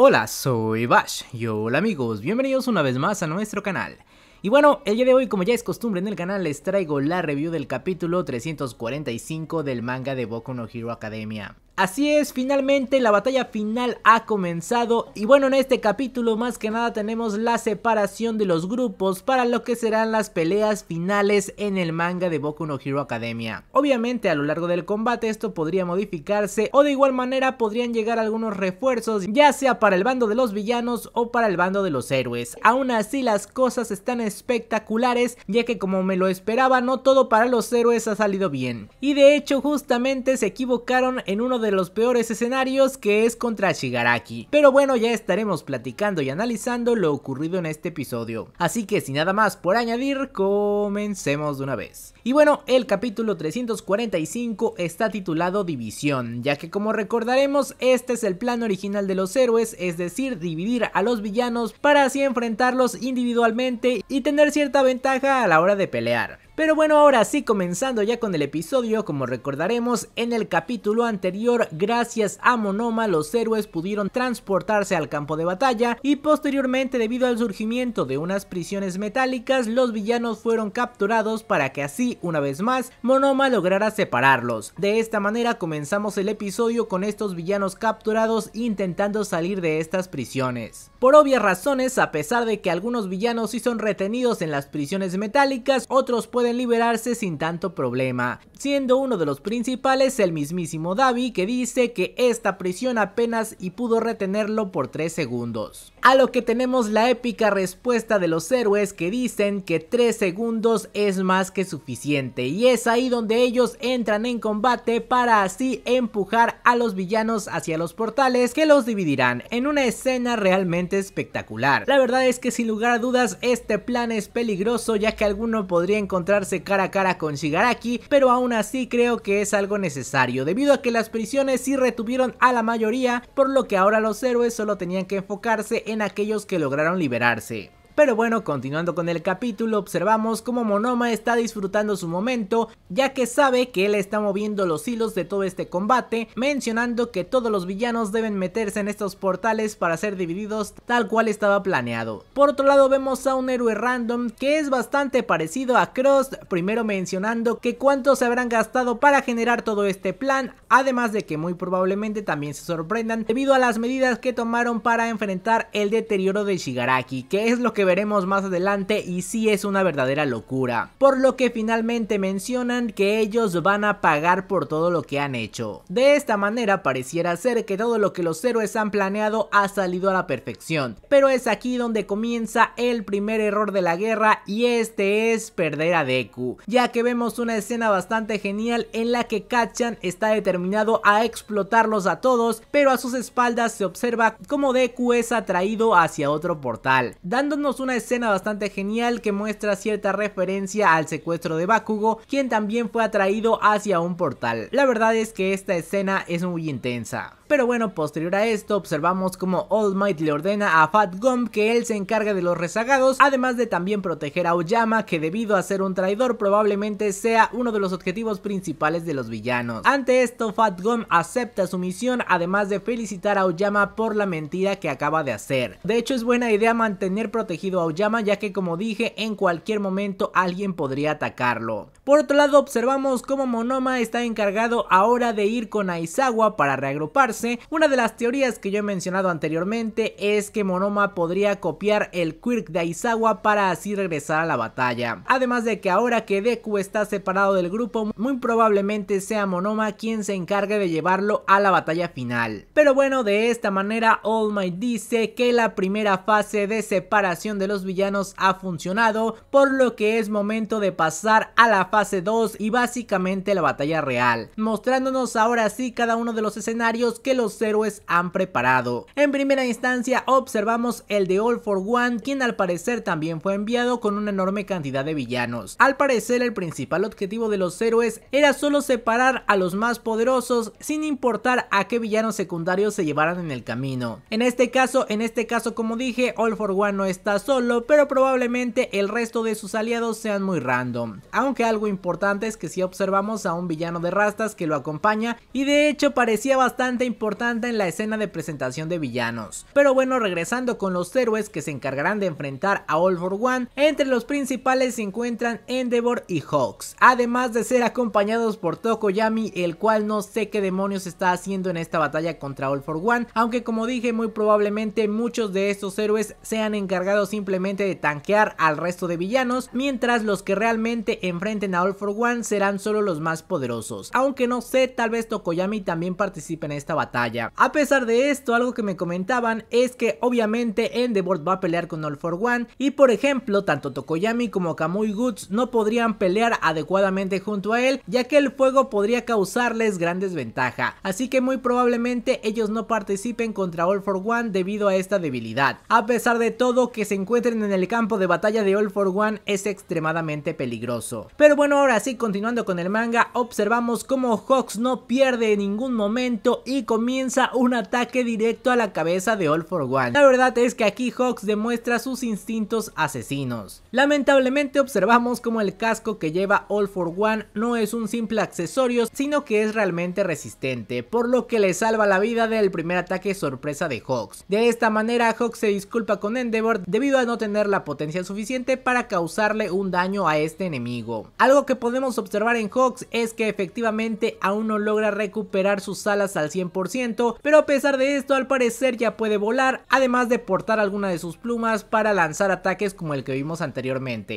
Hola, soy Bash y hola amigos, bienvenidos una vez más a nuestro canal. Y bueno, el día de hoy como ya es costumbre en el canal les traigo la review del capítulo 345 del manga de Boku no Hero Academia. Así es, finalmente la batalla final ha comenzado y bueno en este capítulo más que nada tenemos la separación de los grupos para lo que serán las peleas finales en el manga de Boku no Hero Academia. Obviamente a lo largo del combate esto podría modificarse o de igual manera podrían llegar algunos refuerzos ya sea para el bando de los villanos o para el bando de los héroes. Aún así las cosas están espectaculares ya que como me lo esperaba no todo para los héroes ha salido bien. Y de hecho justamente se equivocaron en uno de de los peores escenarios que es contra Shigaraki. Pero bueno, ya estaremos platicando y analizando lo ocurrido en este episodio. Así que sin nada más por añadir, comencemos de una vez. Y bueno, el capítulo 345 está titulado División, ya que como recordaremos, este es el plan original de los héroes, es decir, dividir a los villanos para así enfrentarlos individualmente y tener cierta ventaja a la hora de pelear. Pero bueno, ahora sí, comenzando ya con el episodio, como recordaremos, en el capítulo anterior, gracias a Monoma, los héroes pudieron transportarse al campo de batalla y posteriormente, debido al surgimiento de unas prisiones metálicas, los villanos fueron capturados para que así, una vez más, Monoma lograra separarlos. De esta manera comenzamos el episodio con estos villanos capturados intentando salir de estas prisiones. Por obvias razones, a pesar de que algunos villanos sí son retenidos en las prisiones metálicas, otros pueden liberarse sin tanto problema, siendo uno de los principales el mismísimo Davi que dice que esta prisión apenas y pudo retenerlo por 3 segundos a lo que tenemos la épica respuesta de los héroes que dicen que 3 segundos es más que suficiente y es ahí donde ellos entran en combate para así empujar a los villanos hacia los portales que los dividirán en una escena realmente espectacular. La verdad es que sin lugar a dudas este plan es peligroso ya que alguno podría encontrarse cara a cara con Shigaraki pero aún así creo que es algo necesario debido a que las prisiones sí retuvieron a la mayoría por lo que ahora los héroes solo tenían que enfocarse en aquellos que lograron liberarse. Pero bueno, continuando con el capítulo, observamos cómo Monoma está disfrutando su momento, ya que sabe que él está moviendo los hilos de todo este combate, mencionando que todos los villanos deben meterse en estos portales para ser divididos tal cual estaba planeado. Por otro lado vemos a un héroe random que es bastante parecido a Cross, primero mencionando que cuánto se habrán gastado para generar todo este plan, además de que muy probablemente también se sorprendan debido a las medidas que tomaron para enfrentar el deterioro de Shigaraki, que es lo que veremos más adelante y si es una verdadera locura. Por lo que finalmente mencionan que ellos van a pagar por todo lo que han hecho. De esta manera pareciera ser que todo lo que los héroes han planeado ha salido a la perfección. Pero es aquí donde comienza el primer error de la guerra y este es perder a Deku. Ya que vemos una escena bastante genial en la que Kachan está determinado a explotarlos a todos pero a sus espaldas se observa como Deku es atraído hacia otro portal, dándonos una escena bastante genial que muestra cierta referencia al secuestro de Bakugo, quien también fue atraído hacia un portal. La verdad es que esta escena es muy intensa. Pero bueno, posterior a esto observamos como All Might le ordena a Fat Gump que él se encargue de los rezagados, además de también proteger a Oyama que debido a ser un traidor probablemente sea uno de los objetivos principales de los villanos. Ante esto Fat Gump acepta su misión además de felicitar a Oyama por la mentira que acaba de hacer. De hecho es buena idea mantener protegido Auyama, a Oyama ya que como dije en cualquier momento alguien podría atacarlo. Por otro lado observamos cómo Monoma está encargado ahora de ir con Aizawa para reagruparse. Una de las teorías que yo he mencionado anteriormente es que Monoma podría copiar el quirk de Aizawa para así regresar a la batalla. Además de que ahora que Deku está separado del grupo muy probablemente sea Monoma quien se encargue de llevarlo a la batalla final. Pero bueno de esta manera All Might dice que la primera fase de separación de los villanos ha funcionado, por lo que es momento de pasar a la fase 2 y básicamente la batalla real, mostrándonos ahora sí cada uno de los escenarios que los héroes han preparado. En primera instancia observamos el de All for One, quien al parecer también fue enviado con una enorme cantidad de villanos. Al parecer el principal objetivo de los héroes era solo separar a los más poderosos sin importar a qué villanos secundarios se llevaran en el camino. En este caso, en este caso como dije, All for One no está solo, pero probablemente el resto de sus aliados sean muy random. Aunque algo importante es que si observamos a un villano de rastas que lo acompaña y de hecho parecía bastante importante en la escena de presentación de villanos. Pero bueno, regresando con los héroes que se encargarán de enfrentar a All for One, entre los principales se encuentran Endeavor y Hawks, además de ser acompañados por Tokoyami, el cual no sé qué demonios está haciendo en esta batalla contra All for One, aunque como dije muy probablemente muchos de estos héroes sean encargados simplemente de tanquear al resto de villanos, mientras los que realmente enfrenten a All for One serán solo los más poderosos. Aunque no sé, tal vez Tokoyami también participe en esta batalla. A pesar de esto, algo que me comentaban es que obviamente Endeavor va a pelear con All for One y por ejemplo, tanto Tokoyami como Kamui Goods no podrían pelear adecuadamente junto a él, ya que el fuego podría causarles gran desventaja. Así que muy probablemente ellos no participen contra All for One debido a esta debilidad. A pesar de todo que se encuentren en el campo de batalla de All for One es extremadamente peligroso. Pero bueno, ahora sí, continuando con el manga, observamos cómo Hawks no pierde en ningún momento y comienza un ataque directo a la cabeza de All for One. La verdad es que aquí Hawks demuestra sus instintos asesinos. Lamentablemente observamos como el casco que lleva All for One no es un simple accesorio, sino que es realmente resistente, por lo que le salva la vida del primer ataque sorpresa de Hawks. De esta manera, Hawks se disculpa con Endeavor debido a no tener la potencia suficiente para causarle un daño a este enemigo. Algo que podemos observar en Hawks es que efectivamente aún no logra recuperar sus alas al 100%, pero a pesar de esto al parecer ya puede volar, además de portar alguna de sus plumas para lanzar ataques como el que vimos anteriormente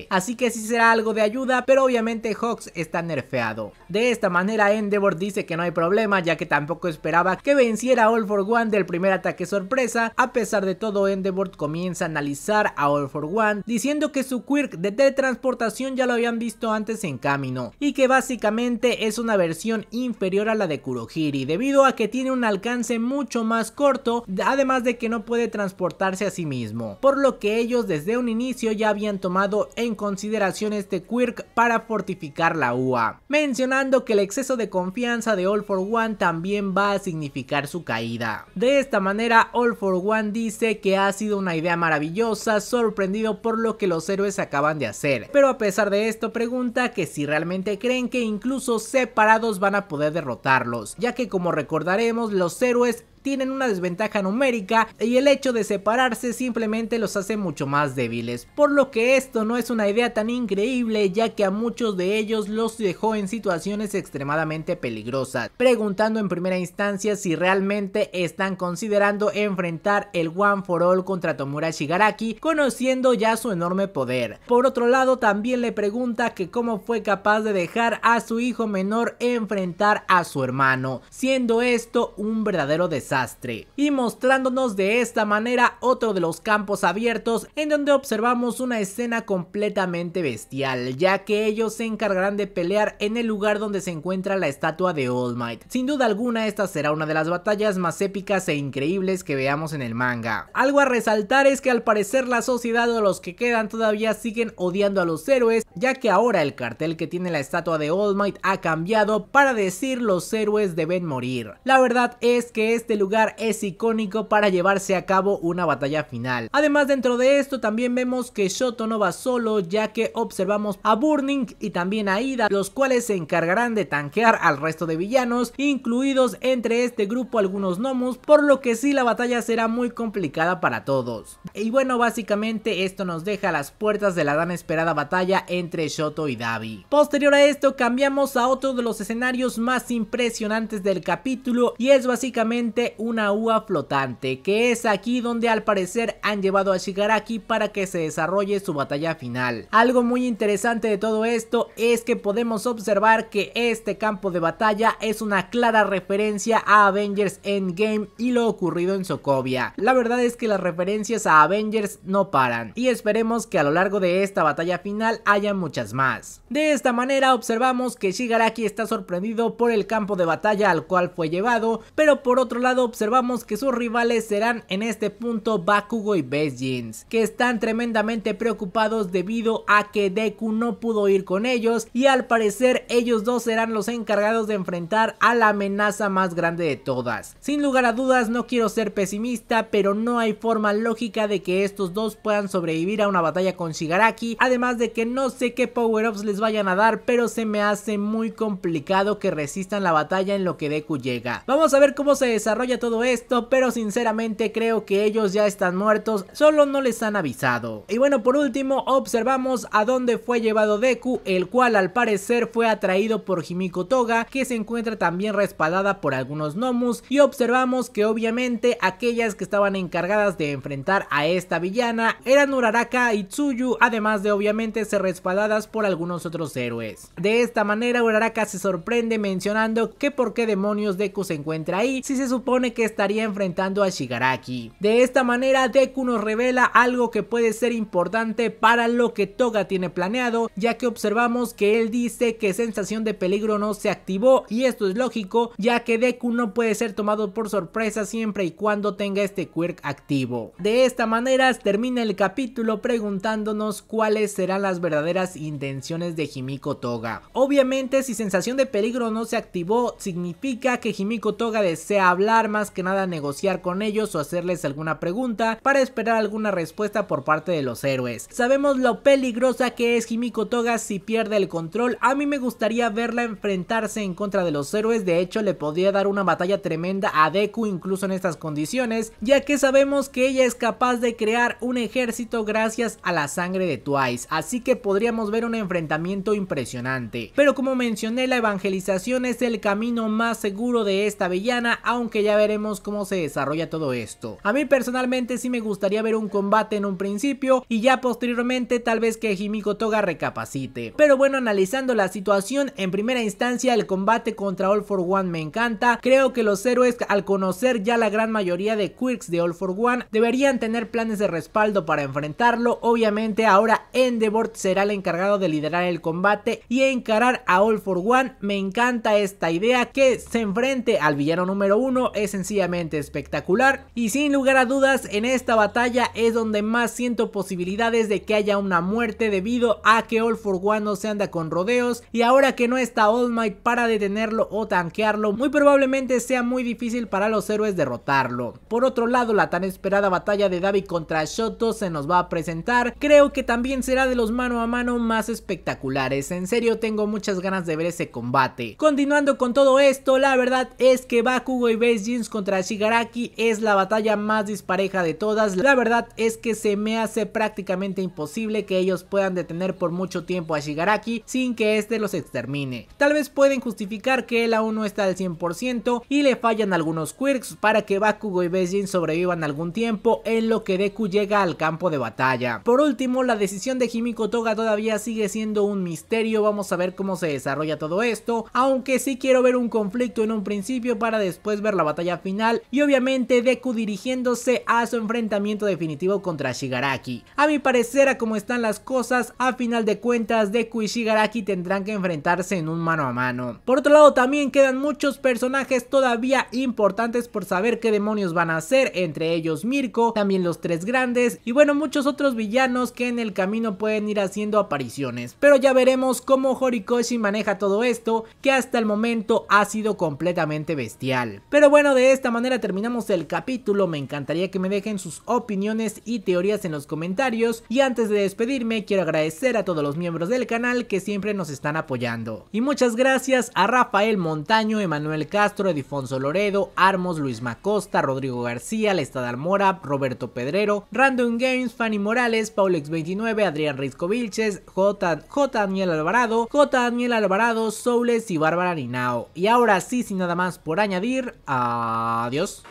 así que sí será algo de ayuda, pero obviamente Hawks está nerfeado. De esta manera Endeavor dice que no hay problema ya que tampoco esperaba que venciera All for One del primer ataque sorpresa, a pesar de todo Endeavor comienza a analizar a All for One diciendo que su quirk de teletransportación ya lo habían visto antes en camino y que básicamente es una versión inferior a la de Kurohiri debido a que tiene un alcance mucho más corto además de que no puede transportarse a sí mismo, por lo que ellos desde un inicio ya habían tomado tomado en consideración este quirk para fortificar la UA, mencionando que el exceso de confianza de All for One también va a significar su caída. De esta manera, All for One dice que ha sido una idea maravillosa, sorprendido por lo que los héroes acaban de hacer, pero a pesar de esto pregunta que si realmente creen que incluso separados van a poder derrotarlos, ya que como recordaremos los héroes tienen una desventaja numérica y el hecho de separarse simplemente los hace mucho más débiles, por lo que esto no es una idea tan increíble ya que a muchos de ellos los dejó en situaciones extremadamente peligrosas, preguntando en primera instancia si realmente están considerando enfrentar el One for All contra Tomura Shigaraki, conociendo ya su enorme poder. Por otro lado, también le pregunta que cómo fue capaz de dejar a su hijo menor enfrentar a su hermano, siendo esto un verdadero desastre y mostrándonos de esta manera otro de los campos abiertos en donde observamos una escena completamente bestial, ya que ellos se encargarán de pelear en el lugar donde se encuentra la estatua de All Might. Sin duda alguna esta será una de las batallas más épicas e increíbles que veamos en el manga. Algo a resaltar es que al parecer la sociedad o los que quedan todavía siguen odiando a los héroes, ya que ahora el cartel que tiene la estatua de All Might ha cambiado para decir los héroes deben morir. La verdad es que este lugar es icónico para llevarse a cabo una batalla final. Además dentro de esto también vemos que Shoto no va solo ya que observamos a Burning y también a Ida los cuales se encargarán de tanquear al resto de villanos incluidos entre este grupo algunos gnomos por lo que sí la batalla será muy complicada para todos. Y bueno básicamente esto nos deja las puertas de la tan esperada batalla entre Shoto y Davi. Posterior a esto cambiamos a otro de los escenarios más impresionantes del capítulo y es básicamente una uva flotante, que es aquí donde al parecer han llevado a Shigaraki para que se desarrolle su batalla final. Algo muy interesante de todo esto es que podemos observar que este campo de batalla es una clara referencia a Avengers Endgame y lo ocurrido en Sokovia. La verdad es que las referencias a Avengers no paran y esperemos que a lo largo de esta batalla final haya muchas más. De esta manera observamos que Shigaraki está sorprendido por el campo de batalla al cual fue llevado, pero por otro lado observamos que sus rivales serán en este punto Bakugo y Bejins que están tremendamente preocupados debido a que Deku no pudo ir con ellos y al parecer ellos dos serán los encargados de enfrentar a la amenaza más grande de todas. Sin lugar a dudas no quiero ser pesimista pero no hay forma lógica de que estos dos puedan sobrevivir a una batalla con Shigaraki, además de que no sé qué power-ups les vayan a dar pero se me hace muy complicado que resistan la batalla en lo que Deku llega. Vamos a ver cómo se desarrolla todo esto, pero sinceramente creo que ellos ya están muertos, solo no les han avisado. Y bueno, por último, observamos a dónde fue llevado Deku, el cual al parecer fue atraído por Himiko Toga, que se encuentra también respaldada por algunos Nomus, y observamos que obviamente aquellas que estaban encargadas de enfrentar a esta villana eran Uraraka y Tsuyu, además de obviamente ser respaldadas por algunos otros héroes. De esta manera, Uraraka se sorprende mencionando que por qué demonios Deku se encuentra ahí, si se supone que estaría enfrentando a Shigaraki. De esta manera Deku nos revela algo que puede ser importante para lo que Toga tiene planeado ya que observamos que él dice que sensación de peligro no se activó y esto es lógico ya que Deku no puede ser tomado por sorpresa siempre y cuando tenga este quirk activo. De esta manera termina el capítulo preguntándonos cuáles serán las verdaderas intenciones de Himiko Toga. Obviamente si sensación de peligro no se activó significa que Himiko Toga desea hablar más que nada negociar con ellos o hacerles alguna pregunta para esperar alguna respuesta por parte de los héroes. Sabemos lo peligrosa que es Himiko Toga si pierde el control, a mí me gustaría verla enfrentarse en contra de los héroes, de hecho le podría dar una batalla tremenda a Deku incluso en estas condiciones, ya que sabemos que ella es capaz de crear un ejército gracias a la sangre de Twice, así que podríamos ver un enfrentamiento impresionante. Pero como mencioné, la evangelización es el camino más seguro de esta villana, aunque ya veremos cómo se desarrolla todo esto. A mí personalmente sí me gustaría ver un combate en un principio y ya posteriormente tal vez que Himiko Toga recapacite. Pero bueno, analizando la situación, en primera instancia el combate contra All For One me encanta. Creo que los héroes al conocer ya la gran mayoría de quirks de All For One deberían tener planes de respaldo para enfrentarlo. Obviamente ahora Endeavor será el encargado de liderar el combate y encarar a All For One. Me encanta esta idea que se enfrente al villano número uno es sencillamente espectacular y sin lugar a dudas en esta batalla es donde más siento posibilidades de que haya una muerte debido a que All For One no se anda con rodeos y ahora que no está All Might para detenerlo o tanquearlo muy probablemente sea muy difícil para los héroes derrotarlo. Por otro lado la tan esperada batalla de David contra Shoto se nos va a presentar, creo que también será de los mano a mano más espectaculares, en serio tengo muchas ganas de ver ese combate. Continuando con todo esto la verdad es que Bakugo y Beji contra Shigaraki es la batalla más dispareja de todas. La verdad es que se me hace prácticamente imposible que ellos puedan detener por mucho tiempo a Shigaraki sin que este los extermine. Tal vez pueden justificar que él aún no está al 100% y le fallan algunos quirks para que Bakugo y Beijing sobrevivan algún tiempo en lo que Deku llega al campo de batalla. Por último, la decisión de Himiko Toga todavía sigue siendo un misterio, vamos a ver cómo se desarrolla todo esto, aunque sí quiero ver un conflicto en un principio para después ver la batalla final y obviamente Deku dirigiéndose a su enfrentamiento definitivo contra Shigaraki. A mi parecer, a como están las cosas, a final de cuentas Deku y Shigaraki tendrán que enfrentarse en un mano a mano. Por otro lado, también quedan muchos personajes todavía importantes por saber qué demonios van a hacer, entre ellos Mirko, también los tres grandes y bueno, muchos otros villanos que en el camino pueden ir haciendo apariciones. Pero ya veremos cómo Horikoshi maneja todo esto, que hasta el momento ha sido completamente bestial. Pero bueno, de esta manera terminamos el capítulo. Me encantaría que me dejen sus opiniones y teorías en los comentarios. Y antes de despedirme, quiero agradecer a todos los miembros del canal que siempre nos están apoyando. Y muchas gracias a Rafael Montaño, Emanuel Castro, Edifonso Loredo, Armos, Luis Macosta, Rodrigo García, Lestad Almora, Roberto Pedrero, Random Games, Fanny Morales, Paulex29, Adrián Risco Vilches, J, J. Daniel Alvarado, J. Daniel Alvarado, Soules y Bárbara Ninao. Y ahora sí, sin nada más por añadir, a... Adiós.